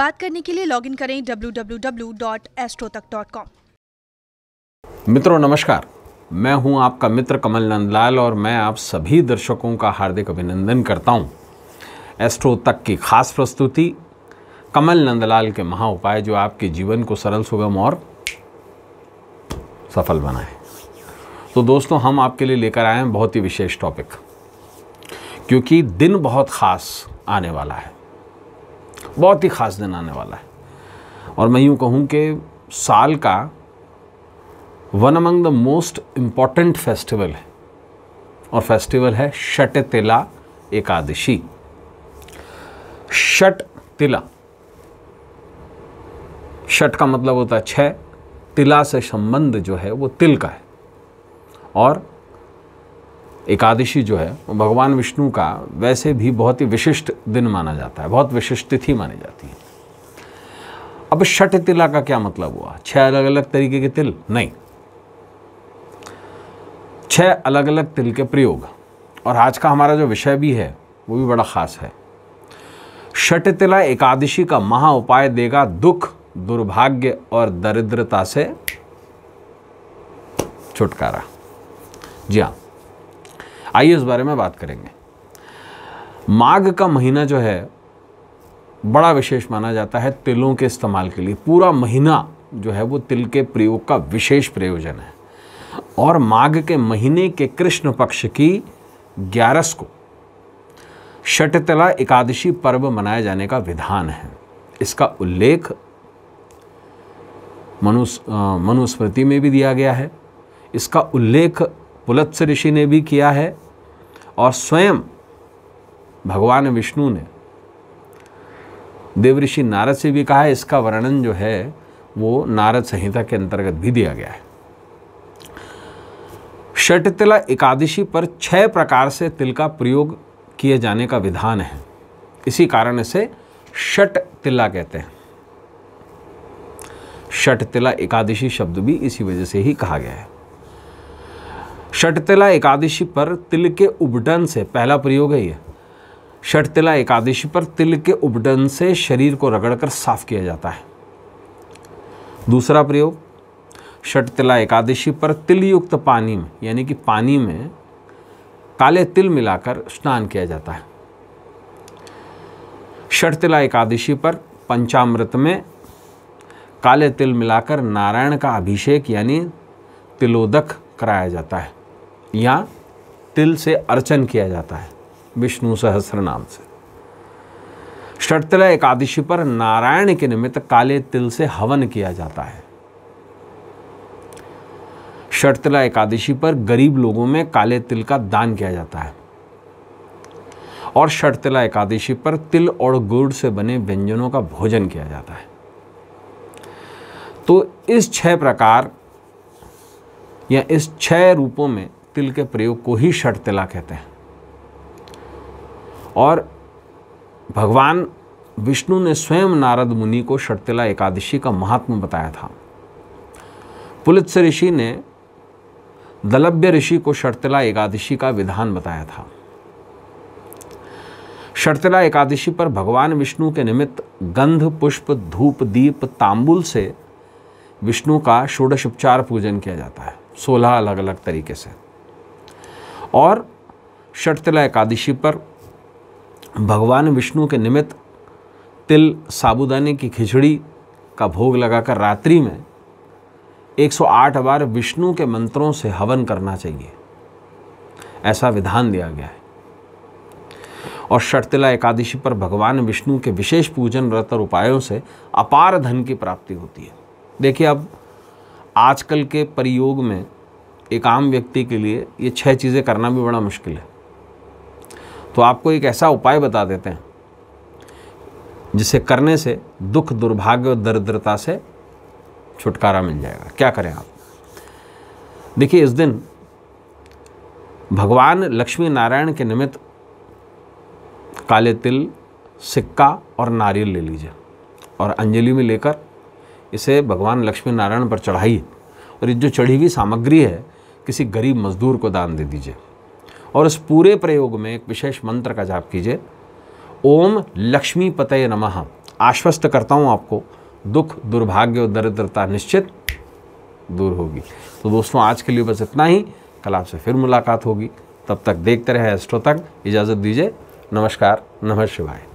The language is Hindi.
बात करने के लिए लॉग इन करें www.astrotak.com मित्रों नमस्कार मैं हूं आपका मित्र कमल नंदलाल और मैं आप सभी दर्शकों का हार्दिक अभिनंदन करता हूं एस्ट्रो तक की खास प्रस्तुति कमल नंदलाल के महा उपाय जो आपके जीवन को सरल सुगम और सफल बनाए तो दोस्तों हम आपके लिए लेकर आए हैं बहुत ही विशेष टॉपिक क्योंकि दिन बहुत ख़ास आने वाला है बहुत ही ख़ास दिन आने वाला है और मैं यूँ कहूँ कि साल का one among the most important festival है और फेस्टिवल है शट तिला एकादशी शट तिला शट का मतलब होता है छः तिला से संबंध जो है वो तिल का है और एकादशी जो है भगवान विष्णु का वैसे भी बहुत ही विशिष्ट दिन माना जाता है बहुत विशिष्ट तिथि मानी जाती है अब छठ तिला का क्या मतलब हुआ छह अलग अलग तरीके के तिल नहीं छह अलग अलग तिल के प्रयोग और आज का हमारा जो विषय भी है वो भी बड़ा खास है छठ तिला एकादशी का महा उपाय देगा दुख दुर्भाग्य और दरिद्रता से छुटकारा जी हाँ आइए उस बारे में बात करेंगे माघ का महीना जो है बड़ा विशेष माना जाता है तिलों के इस्तेमाल के लिए पूरा महीना जो है वो तिल के प्रयोग का विशेष प्रयोजन है और माघ के महीने के कृष्ण पक्ष की ग्यारस को शटतला एकादशी पर्व मनाए जाने का विधान है इसका उल्लेख मनुस्मृति में भी दिया गया है इसका उल्लेख पुलत्स ऋषि ने भी किया है और स्वयं भगवान विष्णु ने देव ऋषि नारद से भी कहा है इसका वर्णन जो है वो नारद संहिता के अंतर्गत भी दिया गया है षटतिला एकादशी पर छह प्रकार से तिल का प्रयोग किए जाने का विधान है इसी कारण इसे षट तिला कहते हैं षट तिला एकादशी शब्द भी इसी वजह से ही कहा गया है षटतिला एकादशी पर तिल के उबडन से पहला प्रयोग है ये षटतिला एकादशी पर तिल के उबडन से शरीर को रगड़कर साफ किया जाता है दूसरा प्रयोग षटतिला एकादशी पर तिल युक्त पानी में यानी कि पानी में काले तिल मिलाकर स्नान किया जाता है षटतिला एकादशी पर पंचामृत में काले तिल मिलाकर नारायण का अभिषेक यानी तिलोदक कराया जाता है या तिल से अर्चन किया जाता है विष्णु सहस्र नाम से षटतला एकादशी पर नारायण के निमित्त काले तिल से हवन किया जाता है षटतला एकादशी पर गरीब लोगों में काले तिल का दान किया जाता है और षटतला एकादशी पर तिल और गुड़ से बने व्यंजनों का भोजन किया जाता है तो इस छह प्रकार या इस छह रूपों में तिल के प्रयोग को ही षट तिला कहते हैं और भगवान विष्णु ने स्वयं नारद मुनि को षटतिला एकादशी का महात्मा बताया था पुलित ऋषि ने दलभ्य ऋषि को षटतिला एकादशी का विधान बताया था षटतिला एकादशी पर भगवान विष्णु के निमित्त गंध पुष्प धूप दीप तांबुल से विष्णु का षोडशोपचार पूजन किया जाता है सोलह अलग अलग तरीके से और षटतिला एकादशी पर भगवान विष्णु के निमित्त तिल साबुदाने की खिचड़ी का भोग लगाकर रात्रि में 108 बार विष्णु के मंत्रों से हवन करना चाहिए ऐसा विधान दिया गया है और षटतिला एकादशी पर भगवान विष्णु के विशेष पूजन रत और उपायों से अपार धन की प्राप्ति होती है देखिए अब आजकल के प्रयोग में एक आम व्यक्ति के लिए ये छह चीज़ें करना भी बड़ा मुश्किल है तो आपको एक ऐसा उपाय बता देते हैं जिसे करने से दुख दुर्भाग्य और दरिद्रता से छुटकारा मिल जाएगा क्या करें आप देखिए इस दिन भगवान लक्ष्मी नारायण के निमित्त काले तिल सिक्का और नारियल ले लीजिए और अंजलि में लेकर इसे भगवान लक्ष्मी नारायण पर चढ़ाइए और ये जो चढ़ी हुई सामग्री है किसी गरीब मजदूर को दान दे दीजिए और इस पूरे प्रयोग में एक विशेष मंत्र का जाप कीजिए ओम लक्ष्मी पतय नमः आश्वस्त करता हूँ आपको दुख दुर्भाग्य और दरिद्रता निश्चित दूर होगी तो दोस्तों आज के लिए बस इतना ही कल आपसे फिर मुलाकात होगी तब तक देखते रहे एस्ट्रो तक इजाज़त दीजिए नमस्कार नमः शिवाय